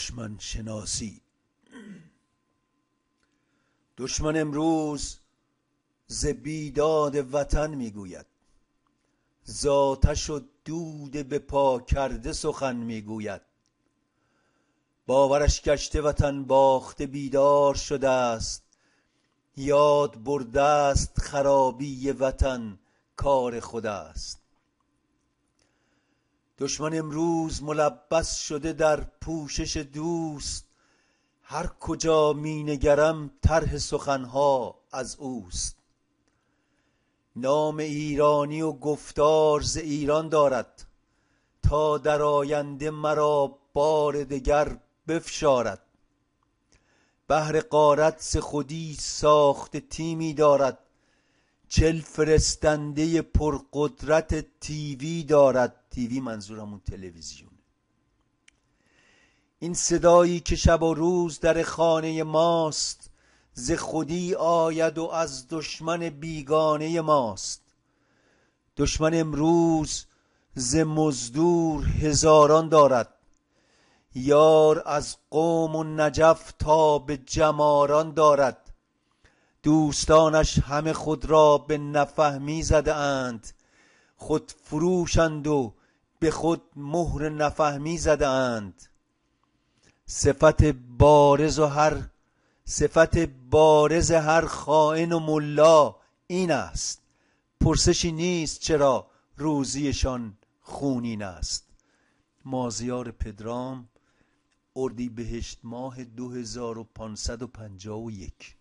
دشمن شناسی دشمن امروز ز بیداد وطن میگوید ذاتش و دود به پا کرده سخن میگوید باورش گشته وطن باخته بیدار شده است یاد برده است خرابی وطن کار خود است دشمن امروز ملبس شده در پوشش دوست هر کجا می نگرم طرح سخنها از اوست نام ایرانی و گفتار ز ایران دارد تا در آینده مرا بار دگر بفشارد بهر قارت ز خودی ساخت تیمی دارد چل فرستنده پرقدرت تیوی دارد تیوی منظورمون تلویزیون این صدایی که شب و روز در خانه ماست ز خودی آید و از دشمن بیگانه ماست دشمن امروز ز مزدور هزاران دارد یار از قوم و نجف تا به جماران دارد دوستانش همه خود را به نفهمی زده اند خود فروشند و به خود مهر نفهمی زده اند صفت بارز و هر صفت بارز هر خائن و ملا این است پرسشی نیست چرا روزیشان خونین است مازیار پدرام اردی بهشت ماه 2551